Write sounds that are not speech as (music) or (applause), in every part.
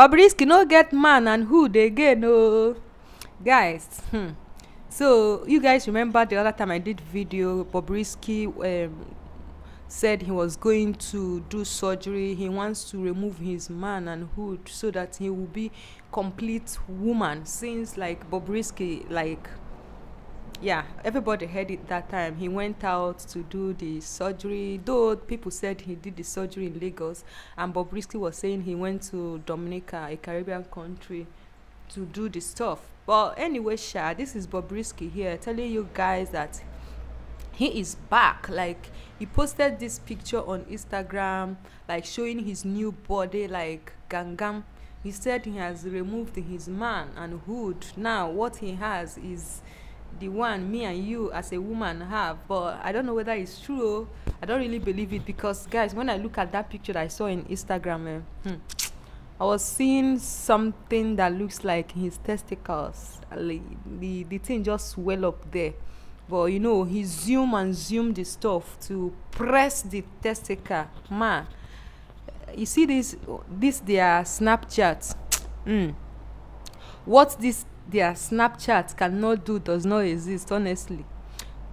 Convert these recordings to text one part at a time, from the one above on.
bobrisky no get man and hood again ooo oh. guys hmm. so you guys remember the other time i did video bobrisky um, said he was going to do surgery he wants to remove his man and hood so that he will be complete woman since like bobrisky like yeah, everybody heard it that time. He went out to do the surgery, though people said he did the surgery in Lagos, and Bob Risky was saying he went to Dominica, a Caribbean country, to do the stuff. But anyway, Sha, this is Bob Risky here telling you guys that he is back. Like, he posted this picture on Instagram, like showing his new body, like Gangam. He said he has removed his man and hood. Now, what he has is the one me and you as a woman have but i don't know whether it's true i don't really believe it because guys when i look at that picture that i saw in instagram eh, hmm, i was seeing something that looks like his testicles the the thing just swell up there but you know he zoom and zoom the stuff to press the testicle man you see this this their snapchat mm. what this their Snapchat cannot do does not exist, honestly.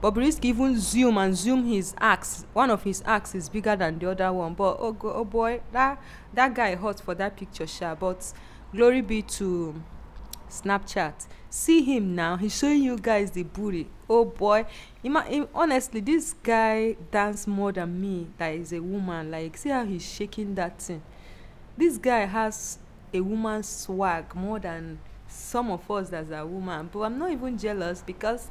Bobrisky even zoom and zoom his axe. One of his axe is bigger than the other one. But oh, go, oh boy, that that guy hot for that picture, sure. But glory be to Snapchat. See him now. He's showing you guys the booty. Oh boy, him, him, honestly, this guy dance more than me. That is a woman. Like see how he's shaking that thing. This guy has a woman's swag more than some of us as a woman, but I'm not even jealous because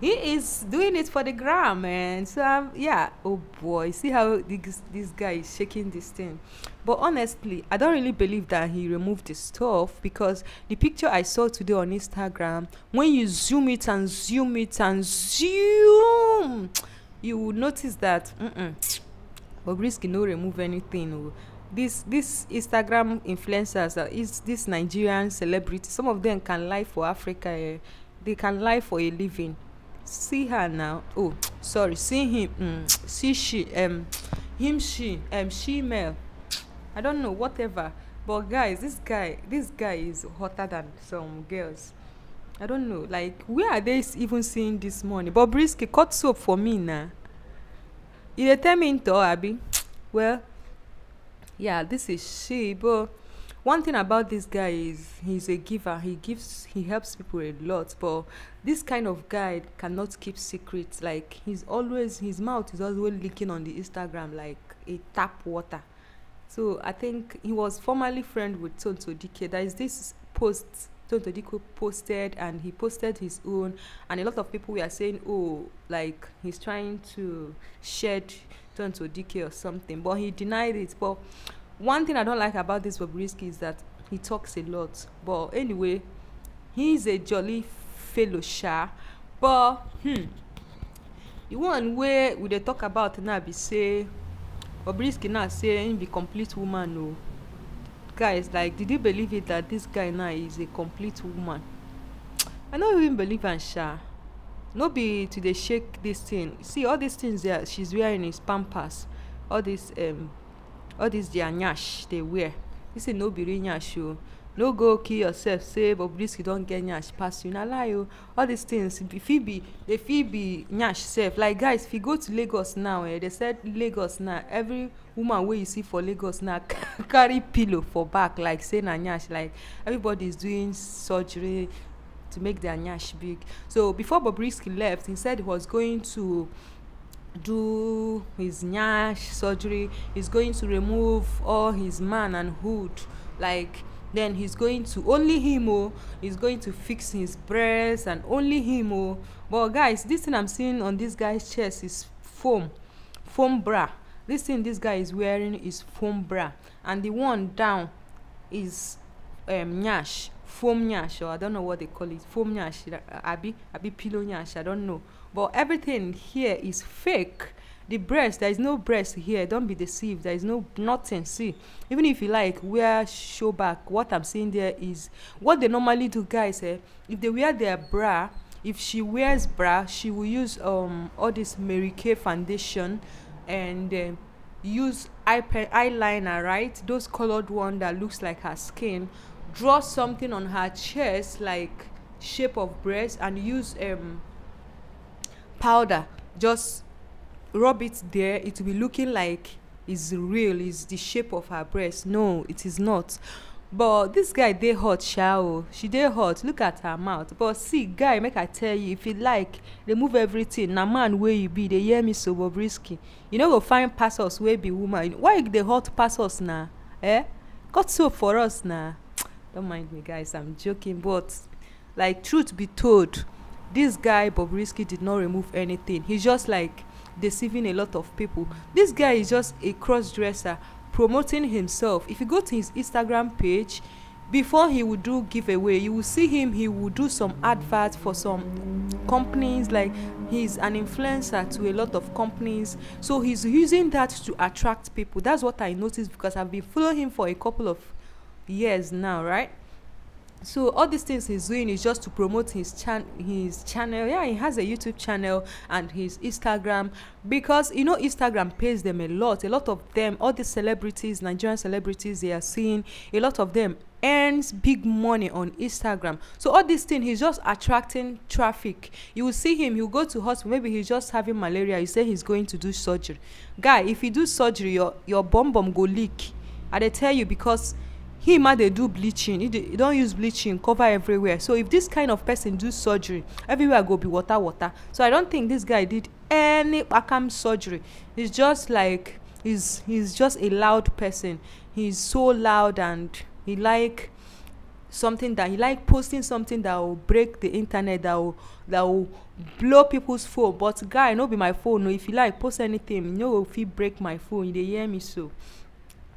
he is doing it for the gram and so I'm, yeah oh boy see how this, this guy is shaking this thing but honestly i don't really believe that he removed the stuff because the picture i saw today on instagram when you zoom it and zoom it and zoom you will notice that mm -mm, Bobrisky no remove anything oh. This this Instagram influencers, uh, is this Nigerian celebrity. some of them can lie for Africa. Uh, they can lie for a living. See her now. Oh, sorry. See him. Mm, see she. Um, him. She. Um, she male. I don't know. Whatever. But guys, this guy, this guy is hotter than some girls. I don't know. Like, where are they even seeing this money? But Brisky cut soap for me now. You tell me into Abby. Well, yeah this is she but one thing about this guy is he's a giver he gives he helps people a lot but this kind of guy cannot keep secrets like he's always his mouth is always leaking on the instagram like a tap water so i think he was formerly friend with tonto dk there is this post tonto dk posted and he posted his own and a lot of people were saying oh like he's trying to shed Turn to DK or something. But he denied it. But one thing I don't like about this Bobrisky is that he talks a lot. But anyway, he's a jolly fellow sha. But hmm, the one where we they talk about now be say Bobrisky now say him be complete woman o. Oh. No. Guys, like, did you believe it that this guy now is a complete woman? I don't even believe in sha no be to dey shake this thing see all these things there she's wearing is pampers all this um all this their nyash they wear this thing no be real nyash o oh. no go kill yourself say bobrisky don get nyash pass you na lie o oh. all these things e be fit be dey fit be nyash sef like guys if you go to lagos now eh They said lagos now every woman wey you see for lagos now (laughs) carry pillow for back like say na nyash like everybody is doing surgery to make their nyash big. So before Bobrisky left, he said he was going to do his nyash surgery. He's going to remove all his man and hood. Like then he's going to only him oh, he's going to fix his breast and only him oh but guys this thing i'm seeing on this guy's chest is foam foam bra this thing this guy is wearing is foam bra and the one down is um nyash foam nyash or oh, I don't know what they call it, foam nyash, uh, abi, abi pillow nyash, I don't know. But everything here is fake. The breast, there is no breast here. Don't be deceived. There is no nothing. See, even if you like wear show back, what I'm seeing there is what they normally do, guys. Eh, if they wear their bra, if she wears bra, she will use um all this Mary Kay foundation and. Uh, use eye eyeliner right those colored one that looks like her skin draw something on her chest like shape of breast and use um, powder just rub it there it will be looking like it's real it's the shape of her breast no it is not but this guy dey hot sha she dey hot look at her mouth but see guy make i tell you if you like remove everything na man wey you be dey hear me so bobrisky you no go find pass us wey be woman why you dey hot pass us na eh cut soap for us na Don't mind me, guys. I'm joking, but like truth be told, this guy Bobrisky did not remove anything. He's just like deceiving a lot of people. This guy is just a cross dresser promoting himself. If you go to his Instagram page, before he would do giveaway, you will see him, he will do some adverts for some companies, like he's an influencer to a lot of companies. So he's using that to attract people. That's what I noticed because I've been following him for a couple of years now right so all these things he's doing is just to promote his chan his channel yeah he has a youtube channel and his instagram because you know instagram pays them a lot a lot of them all the celebrities nigerian celebrities they are seeing a lot of them earns big money on instagram so all this thing he's just attracting traffic you will see him he'll go to hospital maybe he's just having malaria you say he's going to do surgery guy if you do surgery your your bum bum go leak i tell you because him ma dey do bleaching he don use bleaching cover everywhere so if this kind of person do surgery everywhere go be water water so i don't think this guy did any kpakam surgery he's just like he's he's just a loud person he's so loud and he like something that he like posting something that will break the internet that will that will blow people's phone but guy no be my phone no if you like post anything you no know, go fit break my phone you dey hear me so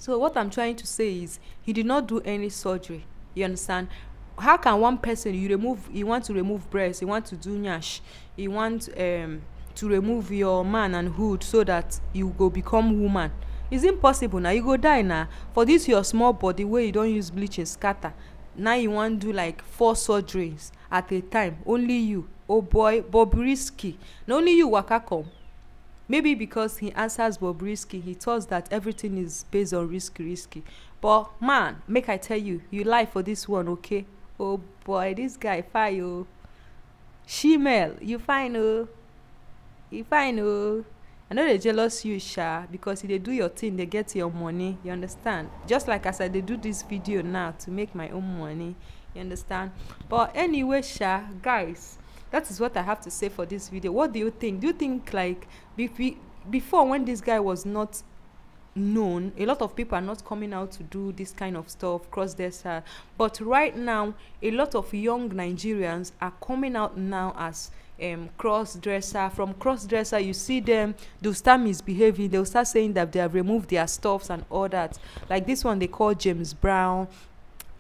So what I'm trying to say is he did not do any surgery. You understand? How can one person you remove you want to remove breasts. you want to do nyash, you want um to remove your man and hood so that you go become woman. It's impossible now. You go die now. For this your small body where you don't use bleaching scatter. Now you want to do like four surgeries at a time. Only you. Oh boy, Bobrisky. Not only you waka come. Maybe because he answers Bob Risky, he thought that everything is based on risky, risky. But man, make I tell you, you lie for this one, okay? Oh boy, this guy fine oh. Shemale, you fine oh. You fine oh. I know they jealous you, Sha, because if they do your thing, they get your money. You understand? Just like as I they do this video now to make my own money. You understand? But anyway, Sha, guys. that is what i have to say for this video what do you think do you think like before when this guy was not known a lot of people are not coming out to do this kind of stuff cross but right now a lot of young nigerians are coming out now as um, cross dresser from cross dresser you see them they'll start misbehaving they'll start saying that they have removed their stuffs and all that like this one they call james brown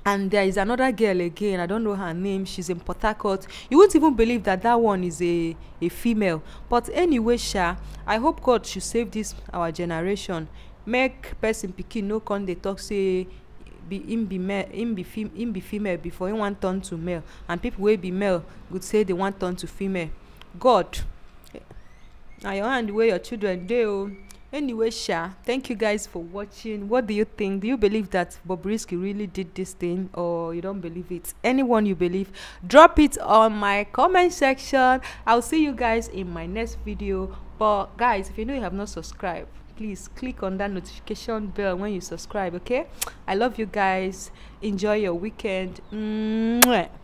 and there is another girl again i don't know her name she's in port harcourt you won't even believe that that one is a a female but anyway sha i hope god should save this our generation make person pikin no come dey talk say be him be male him be fem him be female before him wan turn to male and people wey be male go say they wan turn to female god na your hand wey your children dey o oh anyway sha thank you guys for watching what do you think do you believe that Bobrisky really did this thing or you don't believe it anyone you believe drop it on my comment section i'll see you guys in my next video but guys if you know you have not subscribed please click on that notification bell when you subscribe okay i love you guys enjoy your weekend Mwah.